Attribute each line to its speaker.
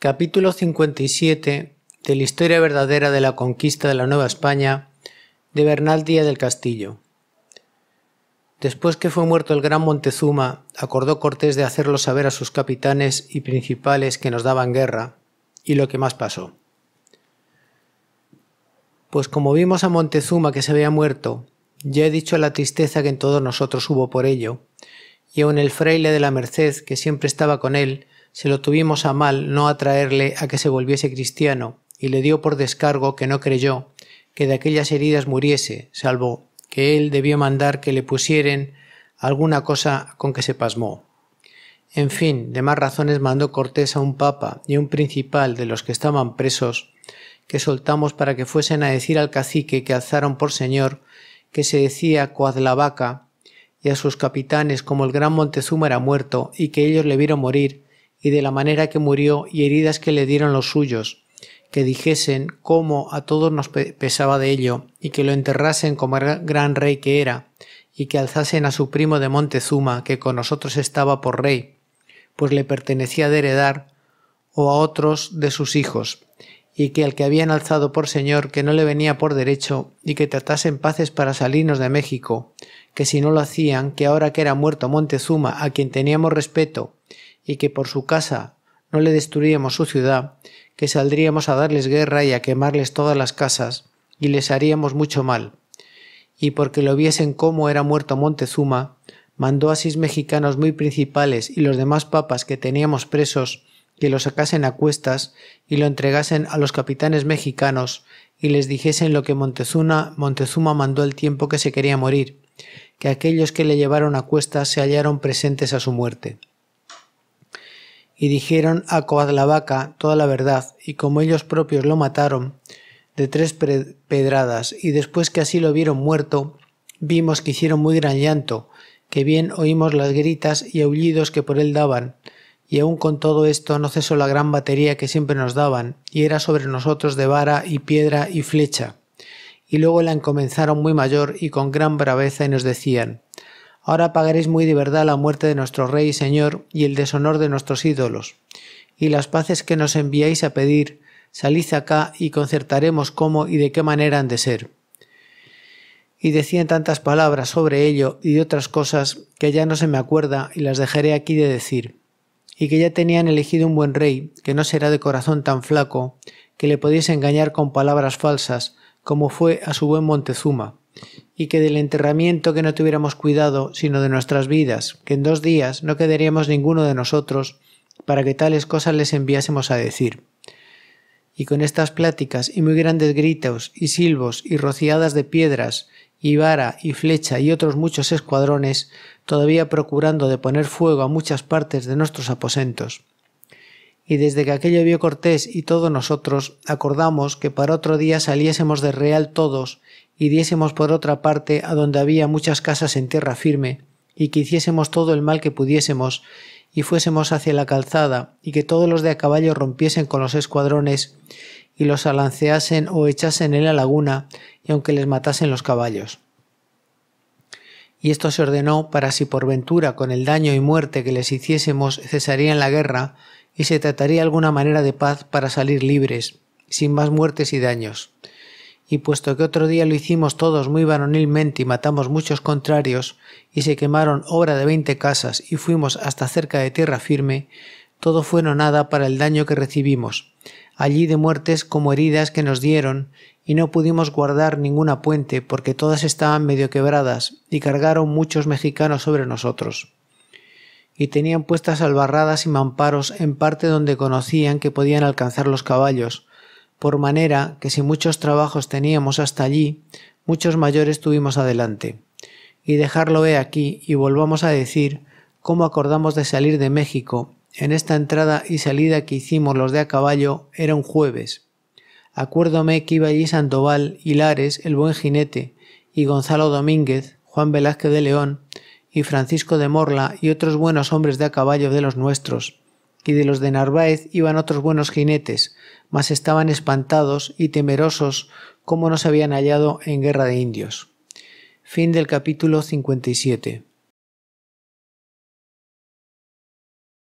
Speaker 1: Capítulo 57 de la historia verdadera de la conquista de la Nueva España de Bernal Díaz del Castillo. Después que fue muerto el gran Montezuma, acordó Cortés de hacerlo saber a sus capitanes y principales que nos daban guerra, y lo que más pasó. Pues como vimos a Montezuma que se había muerto, ya he dicho la tristeza que en todos nosotros hubo por ello, y aun el fraile de la Merced, que siempre estaba con él, se lo tuvimos a mal no atraerle a que se volviese cristiano, y le dio por descargo que no creyó que de aquellas heridas muriese, salvo que él debió mandar que le pusieren alguna cosa con que se pasmó. En fin, de más razones mandó Cortés a un papa y un principal de los que estaban presos, que soltamos para que fuesen a decir al cacique que alzaron por señor, que se decía Coadlavaca, y a sus capitanes como el gran Montezuma era muerto y que ellos le vieron morir, y de la manera que murió y heridas que le dieron los suyos, que dijesen cómo a todos nos pesaba de ello, y que lo enterrasen como gran rey que era, y que alzasen a su primo de Montezuma, que con nosotros estaba por rey, pues le pertenecía de heredar, o a otros de sus hijos, y que al que habían alzado por señor que no le venía por derecho, y que tratasen paces para salirnos de México, que si no lo hacían, que ahora que era muerto Montezuma, a quien teníamos respeto, y que por su casa no le destruíamos su ciudad, que saldríamos a darles guerra y a quemarles todas las casas, y les haríamos mucho mal. Y porque lo viesen cómo era muerto Montezuma, mandó a seis mexicanos muy principales y los demás papas que teníamos presos, que lo sacasen a cuestas y lo entregasen a los capitanes mexicanos y les dijesen lo que Montezuma, Montezuma mandó el tiempo que se quería morir que aquellos que le llevaron a cuestas se hallaron presentes a su muerte. Y dijeron a Coadlavaca toda la verdad, y como ellos propios lo mataron de tres pedradas, y después que así lo vieron muerto, vimos que hicieron muy gran llanto, que bien oímos las gritas y aullidos que por él daban, y aun con todo esto no cesó la gran batería que siempre nos daban, y era sobre nosotros de vara y piedra y flecha y luego la encomenzaron muy mayor y con gran braveza y nos decían, Ahora pagaréis muy de verdad la muerte de nuestro rey y señor y el deshonor de nuestros ídolos. Y las paces que nos enviáis a pedir, salid acá y concertaremos cómo y de qué manera han de ser. Y decían tantas palabras sobre ello y de otras cosas que ya no se me acuerda y las dejaré aquí de decir. Y que ya tenían elegido un buen rey, que no será de corazón tan flaco, que le pudiese engañar con palabras falsas, como fue a su buen Montezuma, y que del enterramiento que no tuviéramos cuidado, sino de nuestras vidas, que en dos días no quedaríamos ninguno de nosotros, para que tales cosas les enviásemos a decir. Y con estas pláticas y muy grandes gritos y silbos y rociadas de piedras y vara y flecha y otros muchos escuadrones, todavía procurando de poner fuego a muchas partes de nuestros aposentos y desde que aquello vio Cortés y todos nosotros, acordamos que para otro día saliésemos de Real todos y diésemos por otra parte a donde había muchas casas en tierra firme, y que hiciésemos todo el mal que pudiésemos, y fuésemos hacia la calzada, y que todos los de a caballo rompiesen con los escuadrones, y los alanceasen o echasen en la laguna, y aunque les matasen los caballos. Y esto se ordenó para si por ventura con el daño y muerte que les hiciésemos cesarían la guerra, y se trataría alguna manera de paz para salir libres, sin más muertes y daños. Y puesto que otro día lo hicimos todos muy varonilmente y matamos muchos contrarios, y se quemaron obra de veinte casas y fuimos hasta cerca de tierra firme, todo fue no nada para el daño que recibimos, allí de muertes como heridas que nos dieron, y no pudimos guardar ninguna puente porque todas estaban medio quebradas y cargaron muchos mexicanos sobre nosotros y tenían puestas albarradas y mamparos en parte donde conocían que podían alcanzar los caballos, por manera que si muchos trabajos teníamos hasta allí, muchos mayores tuvimos adelante. Y dejarlo he aquí y volvamos a decir cómo acordamos de salir de México. En esta entrada y salida que hicimos los de a caballo era un jueves. Acuérdome que iba allí Sandoval, Hilares, el buen jinete, y Gonzalo Domínguez, Juan Velázquez de León, y Francisco de Morla y otros buenos hombres de a caballo de los nuestros, y de los de Narváez iban otros buenos jinetes, mas estaban espantados y temerosos como se habían hallado en guerra de indios. Fin del capítulo 57.